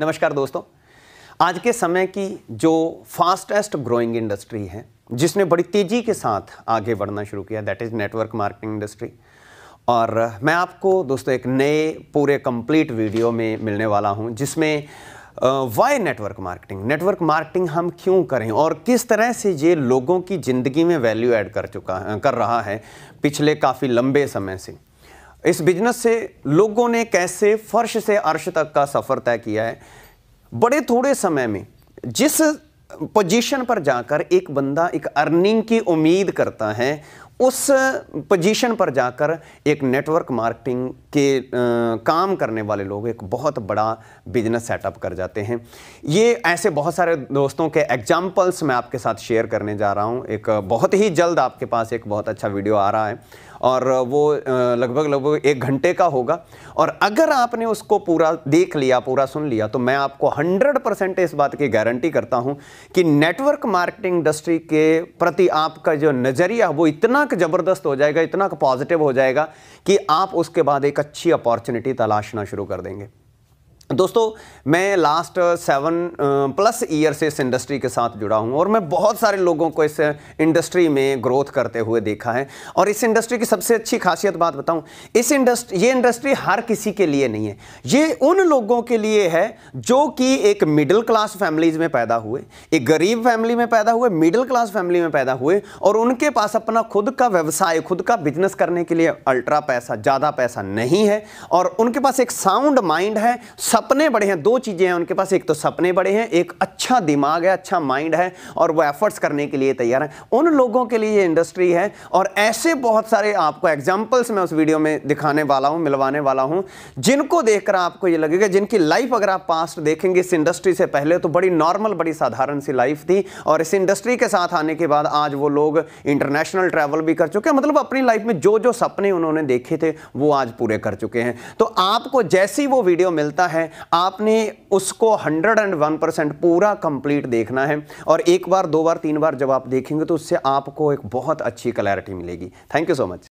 नमस्कार दोस्तों आज के समय की जो फास्टेस्ट ग्रोइंग इंडस्ट्री है जिसने बड़ी तेज़ी के साथ आगे बढ़ना शुरू किया that is network marketing industry और मैं आपको दोस्तों एक नए पूरे कंप्लीट वीडियो में मिलने वाला हूं जिसमें why network marketing network marketing हम क्यों करें और किस तरह से ये लोगों की ज़िंदगी में वैल्यू ऐड कर चुका कर रहा है पिछले काफ़ी लंबे समय से इस बिजनेस से लोगों ने कैसे फर्श से अर्श तक का सफ़र तय किया है बड़े थोड़े समय में जिस पोजीशन पर जाकर एक बंदा एक अर्निंग की उम्मीद करता है उस पोजीशन पर जाकर एक नेटवर्क मार्केटिंग के आ, काम करने वाले लोग एक बहुत बड़ा बिजनेस सेटअप कर जाते हैं ये ऐसे बहुत सारे दोस्तों के एग्जांपल्स मैं आपके साथ शेयर करने जा रहा हूँ एक बहुत ही जल्द आपके पास एक बहुत अच्छा वीडियो आ रहा है और वो लगभग लगभग एक घंटे का होगा और अगर आपने उसको पूरा देख लिया पूरा सुन लिया तो मैं आपको 100 परसेंट इस बात की गारंटी करता हूं कि नेटवर्क मार्केटिंग इंडस्ट्री के प्रति आपका जो नज़रिया वो इतना ज़बरदस्त हो जाएगा इतना पॉजिटिव हो जाएगा कि आप उसके बाद एक अच्छी अपॉर्चुनिटी तलाशना शुरू कर देंगे दोस्तों मैं लास्ट सेवन प्लस ईयर से इस इंडस्ट्री के साथ जुड़ा हूं और मैं बहुत सारे लोगों को इस इंडस्ट्री में ग्रोथ करते हुए देखा है और इस इंडस्ट्री की सबसे अच्छी खासियत बात बताऊं इस इंडस्ट्री ये इंडस्ट्री हर किसी के लिए नहीं है ये उन लोगों के लिए है जो कि एक मिडिल क्लास फैमिलीज में पैदा हुए एक गरीब फैमिली में पैदा हुए मिडिल क्लास फैमिली में पैदा हुए और उनके पास अपना खुद का व्यवसाय खुद का बिजनेस करने के लिए अल्ट्रा पैसा ज़्यादा पैसा नहीं है और उनके पास एक साउंड माइंड है सपने बड़े हैं दो चीज़ें हैं उनके पास एक तो सपने बड़े हैं एक अच्छा दिमाग है अच्छा माइंड है और वो एफर्ट्स करने के लिए तैयार हैं उन लोगों के लिए ये इंडस्ट्री है और ऐसे बहुत सारे आपको एग्जाम्पल्स मैं उस वीडियो में दिखाने वाला हूँ मिलवाने वाला हूँ जिनको देखकर आपको ये लगेगा जिनकी लाइफ अगर आप पास्ट देखेंगे इस इंडस्ट्री से पहले तो बड़ी नॉर्मल बड़ी साधारण सी लाइफ थी और इस इंडस्ट्री के साथ आने के बाद आज वो लोग इंटरनेशनल ट्रैवल भी कर चुके हैं मतलब अपनी लाइफ में जो जो सपने उन्होंने देखे थे वो आज पूरे कर चुके हैं तो आपको जैसी वो वीडियो मिलता है है आपने उसको हंड्रेड एंड वन परसेंट पूरा कंप्लीट देखना है और एक बार दो बार तीन बार जब आप देखेंगे तो उससे आपको एक बहुत अच्छी क्लैरिटी मिलेगी थैंक यू सो मच